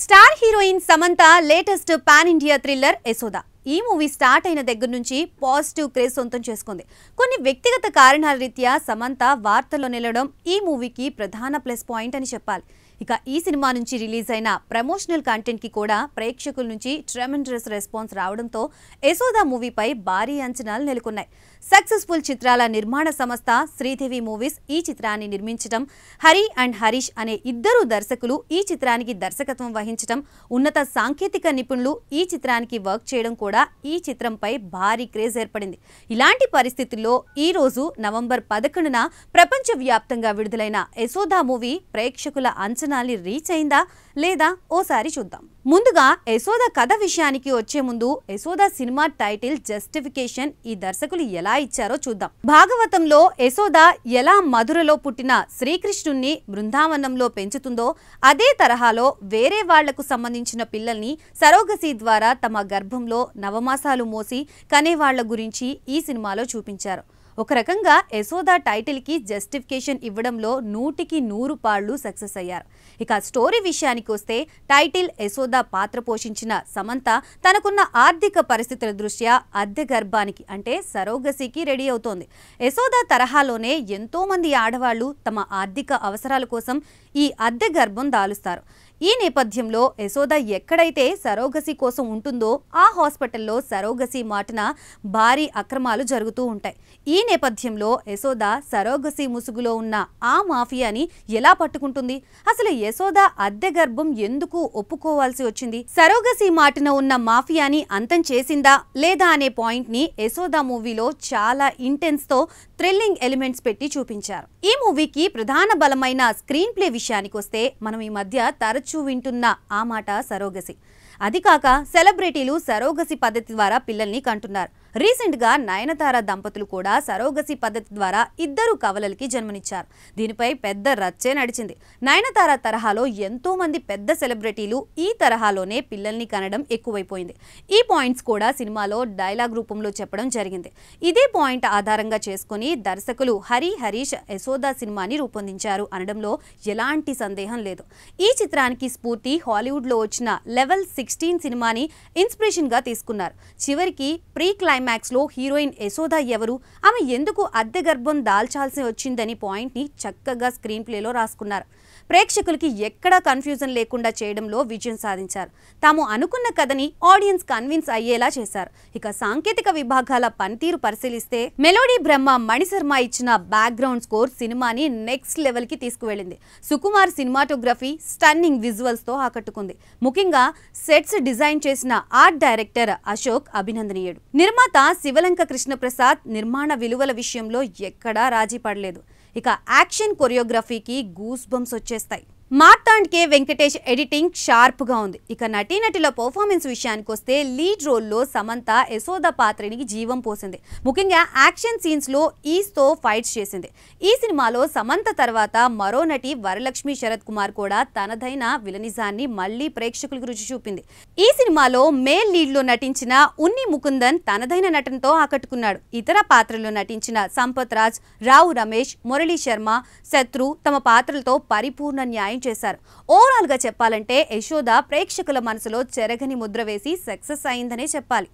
star heroine Samantha latest pan India thriller Yashoda ఈ movie start అయిన దగ్గర నుంచి పాజిటివ్ క్రేజ్ సొంతం చేసుకుంది కొన్ని వ్యక్తిగత కారణాల రీత్యా సమంత వార్తల్లో నిలవడం ఈ మూవీకి ప్రధాన ప్లస్ పాయింట్ అని చెప్పాలి ఇక ఈ సినిమా నుంచి రిలీజ్ అయిన ప్రమోషనల్ కంటెంట్ కి కూడా ప్రేక్షకుల నుంచి ట్రెమెండరస్ రెస్పాన్స్ రావడంతో యశోదా మూవీపై భారీ అంచనాలు నెలకొన్నాయి సక్సెస్ఫుల్ చిత్రాల నిర్మాణ సంస్థ శ్రీదేవి మూవీస్ ఈ చిత్రాన్ని నిర్మించడం హరి అండ్ హరీష్ అనే ఇద్దరు దర్శకులు ఈ చిత్రానికి దర్శకత్వం వహించడం ఉన్నత సాంకేతిక నిపుణులు ఈ చిత్రానికి వర్క్ చేయడం కూడా ఈ చిత్రంపై భారీ క్రేజ్ ఏర్పడింది ఇలాంటి పరిస్థితుల్లో ఈ రోజు నవంబర్ పదకొండున ప్రపంచవ్యాప్తంగా విడుదలైన యశోదా మూవీ ప్రేక్షకుల అంచనా సాధనాల్ని రీచ్ అయిందా లేదా ఓసారి చూద్దాం ముందుగా యశోద కథ విషయానికి వచ్చే ముందు యశోద సినిమా టైటిల్ జస్టిఫికేషన్ ఈ దర్శకులు ఎలా ఇచ్చారో చూద్దాం భాగవతంలో యశోద ఎలా మధురలో పుట్టిన శ్రీకృష్ణుణ్ణి బృందావనంలో పెంచుతుందో అదే తరహాలో వేరే వాళ్లకు సంబంధించిన పిల్లల్ని సరోగసి ద్వారా తమ గర్భంలో నవమాసాలు మోసి కనేవాళ్ల గురించి ఈ సినిమాలో చూపించారు ఒక రకంగా యశోదా టైటిల్కి జస్టిఫికేషన్ ఇవ్వడంలో నూటికి నూరు పాళ్ళు సక్సెస్ అయ్యారు ఇక స్టోరీ విషయానికి వస్తే టైటిల్ యశోదా పాత్ర పోషించిన సమంత తనకున్న ఆర్థిక పరిస్థితుల దృష్ట్యా అద్దె గర్భానికి అంటే సరోగసికి రెడీ అవుతోంది యశోదా తరహాలోనే ఎంతోమంది ఆడవాళ్లు తమ ఆర్థిక అవసరాల కోసం ఈ అద్దె గర్భం దాలుస్తారు ఈ నేపథ్యంలో యశోద ఎక్కడైతే సరోగసి కోసం ఉంటుందో ఆ హాస్పిటల్లో సరోగసి మాటన భారీ అక్రమాలు జరుగుతూ ఉంటాయి ఈ నేపథ్యంలో యశోద సరోగసి ముసుగులో ఉన్న ఆ మాఫియాని ఎలా పట్టుకుంటుంది అసలు యశోద అద్దె గర్భం ఎందుకు ఒప్పుకోవాల్సి వచ్చింది సరోగసి మాటన ఉన్న మాఫియాని అంతం చేసిందా లేదా అనే పాయింట్ని యశోద మూవీలో చాలా ఇంటెన్స్తో థ్రిల్లింగ్ ఎలిమెంట్స్ పెట్టి చూపించారు ఈ మూవీకి ప్రధాన బలమైన స్క్రీన్ ప్లే విషయానికొస్తే మనం ఈ మధ్య తరచూ వింటున్న ఆ మాట సరోగసి అది కాక సెలబ్రిటీలు సరోగసి పద్ధతి ద్వారా పిల్లల్ని కంటున్నారు రీసెంట్గా నయనతార దంపతులు కూడా సరోగసి పద్ధతి ద్వారా ఇద్దరు కవలలకి జన్మనిచ్చారు దీనిపై పెద్ద రచ్చే నడిచింది నయనతార తరహాలో ఎంతో మంది పెద్ద సెలబ్రిటీలు ఈ తరహాలోనే పిల్లల్ని కనడం ఎక్కువైపోయింది ఈ పాయింట్స్ కూడా సినిమాలో డైలాగ్ రూపంలో చెప్పడం జరిగింది ఇదే పాయింట్ ఆధారంగా చేసుకుని దర్శకులు హరి హరీష్ యశోదా సినిమాని రూపొందించారు అనడంలో ఎలాంటి సందేహం లేదు ఈ చిత్రానికి స్ఫూర్తి హాలీవుడ్లో వచ్చిన లెవెల్ సిక్స్ సిక్స్టీన్ సినిమాని ఇన్స్పిరేషన్గా తీసుకున్నారు చివరికి ప్రీ క్లైమాక్స్లో హీరోయిన్ యశోద ఎవరు ఆమె ఎందుకు అద్దె గర్భం దాల్చాల్సి వచ్చిందని పాయింట్ని చక్కగా స్క్రీన్ ప్లేలో రాసుకున్నారు ప్రేక్షకులకి ఎక్కడా కన్ఫ్యూజన్ లేకుండా చేయడంలో విజయం సాధించారు తాము అనుకున్న కథని ఆడియన్స్ కన్విన్స్ అయ్యేలా చేశారు ఇక సాంకేతిక విభాగాల పనితీరు పరిశీలిస్తే మెలోడీ బ్రహ్మ మణిశర్మ ఇచ్చిన బ్యాక్గ్రౌండ్ స్కోర్ సినిమాని నెక్స్ట్ లెవెల్ కి తీసుకువెళ్ళింది సుకుమార్ సినిమాటోగ్రఫీ స్టన్నింగ్ విజువల్స్తో ఆకట్టుకుంది ముఖ్యంగా సెట్స్ డిజైన్ చేసిన ఆర్ట్ డైరెక్టర్ అశోక్ అభినందనీయుడు నిర్మాత శివలంక కృష్ణప్రసాద్ నిర్మాణ విలువల విషయంలో ఎక్కడా రాజీ పడలేదు ఇక యాక్షన్ కొరియోగ్రఫీకి గూస్ బంప్స్ వచ్చేస్తాయి మార్తాండ్ కే వెంకటేష్ ఎడిటింగ్ షార్ప్గా ఉంది ఇక నటీనటుల పర్ఫార్మెన్స్ విషయానికి వస్తే లీడ్ రోల్లో సమంత యశోద పాత్రనికి జీవం పోసింది ముఖ్యంగా యాక్షన్ సీన్స్లో ఈస్తో ఫైట్స్ చేసింది ఈ సినిమాలో సమంత తర్వాత మరో నటి వరలక్ష్మి శరత్ కుమార్ కూడా తనదైన విలనిజాన్ని మళ్లీ ప్రేక్షకులకు రుచి చూపింది ఈ సినిమాలో మేల్ లీడ్లో నటించిన ఉన్ని ముకుందన్ తనదైన నటనతో ఆకట్టుకున్నాడు ఇతర పాత్రల్లో నటించిన సంపత్ రాజ్ రావు రమేష్ మురళీ శర్మ శత్రు తమ పాత్రలతో పరిపూర్ణ న్యాయం చేశారు ఓవరాల్ గా చెప్పాలంటే యశోద ప్రేక్షకుల మనసులో చెరగని ముద్ర వేసి సక్సెస్ అయిందనే చెప్పాలి